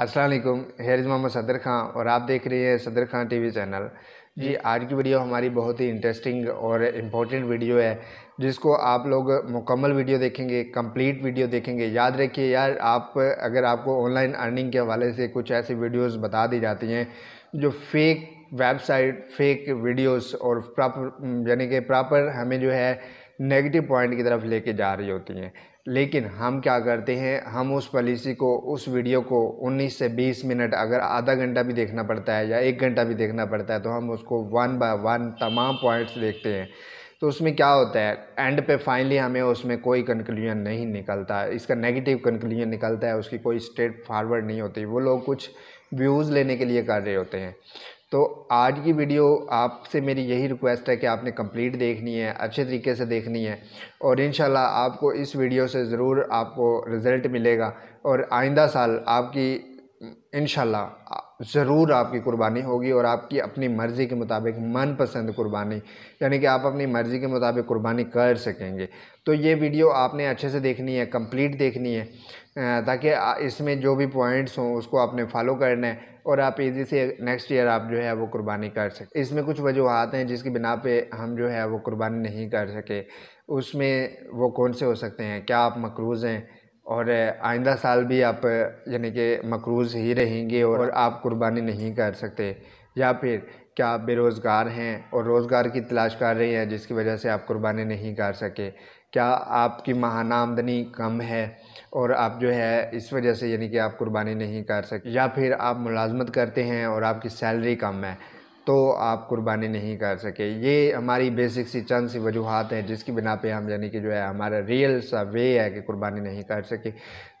असलम हेरिज मोहम्मद सदर खां और आप देख रहे हैं सदर खां टीवी चैनल जी आज की वीडियो हमारी बहुत ही इंटरेस्टिंग और इम्पोर्टेंट वीडियो है जिसको आप लोग मुकम्मल वीडियो देखेंगे कंप्लीट वीडियो देखेंगे याद रखिए यार आप अगर आपको ऑनलाइन अर्निंग के हवाले से कुछ ऐसी वीडियोस बता दी जाती हैं जो फेक वेबसाइट फेक वीडियोस और प्रॉपर यानी कि प्रॉपर हमें जो है नेगेटिव पॉइंट की तरफ लेके जा रही होती हैं लेकिन हम क्या करते हैं हम उस पॉलिसी को उस वीडियो को 19 से 20 मिनट अगर आधा घंटा भी देखना पड़ता है या एक घंटा भी देखना पड़ता है तो हम उसको वन बाय वन तमाम पॉइंट्स देखते हैं तो उसमें क्या होता है एंड पे फाइनली हमें उसमें कोई कंक्लूजन नहीं निकलता इसका नेगेटिव कंक्लूजन निकलता है उसकी कोई स्टेट फारवर्ड नहीं होती वो लोग कुछ व्यूज़ लेने के लिए कर रहे होते हैं तो आज की वीडियो आपसे मेरी यही रिक्वेस्ट है कि आपने कंप्लीट देखनी है अच्छे तरीके से देखनी है और इन आपको इस वीडियो से ज़रूर आपको रिज़ल्ट मिलेगा और आइंदा साल आपकी इन ज़रूर आपकी कुर्बानी होगी और आपकी अपनी मर्ज़ी के मुताबिक मनपसंद कुर्बानी यानी कि आप अपनी मर्ज़ी के मुताबिक कुर्बानी कर सकेंगे तो ये वीडियो आपने अच्छे से देखनी है कंप्लीट देखनी है ताकि इसमें जो भी पॉइंट्स हों उसको आपने फॉलो करना है और आप इजी से नेक्स्ट ईयर आप जो है वो कुर्बानी कर सकें इसमें कुछ वजूहत हैं जिसकी बिना पर हम जो है वो कुर्बानी नहीं कर सके उसमें वो कौन से हो सकते हैं क्या आप मकरूज़ हैं और आइंदा साल भी आप यानी कि मकरूज़ ही रहेंगे और आप कुर्बानी नहीं कर सकते या फिर क्या आप बेरोज़गार हैं और रोज़गार की तलाश कर रहे हैं जिसकी वजह से आप कुर्बानी नहीं कर सके क्या आपकी माहाना आमदनी कम है और आप जो है इस वजह से यानी कि आप कुर्बानी नहीं कर सकते या फिर आप मुलाजमत करते हैं और आपकी सैलरी कम है तो आप कुर्बानी नहीं कर सके ये हमारी बेसिक सी चंद सी वजूहत हैं जिसकी बिना पे हम यानी कि जो है हमारा रियल सा वे है कि कुर्बानी नहीं कर सके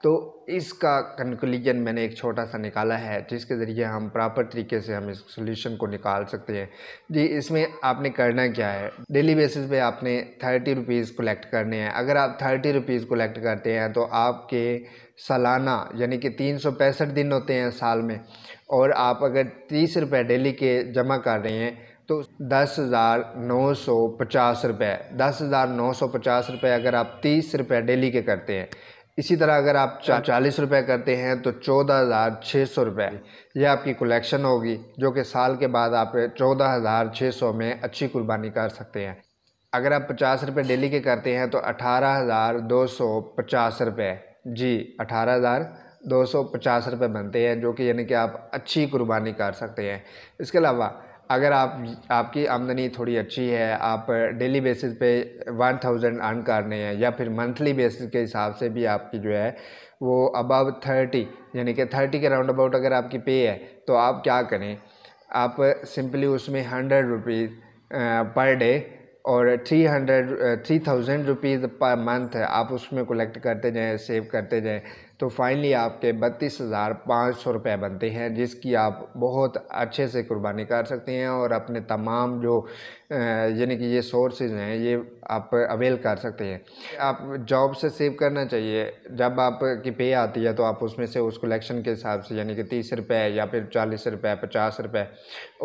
तो इसका कंक्लूजन मैंने एक छोटा सा निकाला है जिसके ज़रिए हम प्रॉपर तरीके से हम इस सोल्यूशन को निकाल सकते हैं जी इसमें आपने करना क्या है डेली बेसिस पे आपने थर्टी रुपीज़ कलेक्ट करने हैं अगर आप थर्टी रुपीज़ कलेक्ट करते हैं तो आपके सालाना यानी कि तीन दिन होते हैं साल में और आप अगर तीस रुपये डेली के जमा कर रहे हैं तो दस हज़ार नौ सौ पचास रुपये दस हज़ार नौ सौ पचास रुपये अगर आप तीस रुपये डेली के करते हैं इसी तरह अगर आप चालीस रुपये करते हैं तो चौदह हज़ार छः सौ रुपये यह आपकी कलेक्शन होगी जो कि साल के बाद आप चौदह हज़ार छः सौ में अच्छी कुर्बानी कर सकते हैं अगर आप पचास रुपये डेली के करते हैं तो अठारह हज़ार दो सौ पचास रुपये जी अठारह हज़ार दो सौ पचास रुपये बनते हैं जो कि यानी कि आप अच्छी कुर्बानी कर सकते हैं इसके अलावा अगर आप आपकी आमदनी थोड़ी अच्छी है आप डेली बेसिस पे वन थाउजेंड अर्न रहे हैं या फिर मंथली बेसिस के हिसाब से भी आपकी जो है वो अबव थर्टी यानी कि थर्टी के राउंड अबाउट अगर आपकी पे है तो आप क्या करें आप सिंपली उसमें हंड्रेड रुपीज़ पर डे और three hundred three thousand rupees per month आप उसमें कलेक्ट करते जाएँ सेव करते जाएँ तो फाइनली आपके बत्तीस हज़ार पाँच सौ रुपये बनते हैं जिसकी आप बहुत अच्छे से कुर्बानी कर सकते हैं और अपने तमाम जो यानी कि ये सोर्सेज हैं ये आप अवेल कर सकते हैं आप जॉब से सेव करना चाहिए जब आप की पे आती है तो आप उसमें से उस कलेक्शन के हिसाब से यानी कि तीस रुपए या फिर चालीस रुपए पचास रुपए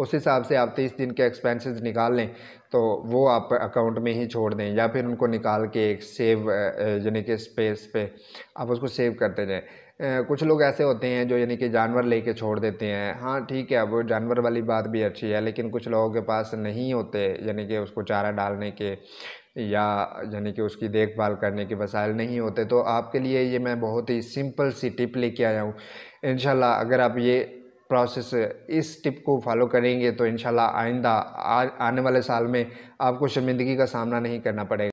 उस हिसाब से आप तीस दिन के एक्सपेंसेस निकाल लें तो वो आप अकाउंट में ही छोड़ दें या फिर उनको निकाल के एक सेव यानी कि स्पेस पे आप उसको सेव करते जाएँ कुछ लोग ऐसे होते हैं जो यानी कि जानवर लेके छोड़ देते हैं हाँ ठीक है वो जानवर वाली बात भी अच्छी है लेकिन कुछ लोगों के पास नहीं होते यानी कि उसको चारा डालने के या यानी कि उसकी देखभाल करने के वसाइल नहीं होते तो आपके लिए ये मैं बहुत ही सिंपल सी टिप लेके आया हूँ इन अगर आप ये प्रोसेस इस टिप को फॉलो करेंगे तो इन आइंदा आने वाले साल में आपको शर्मिंदगी का सामना नहीं करना पड़ेगा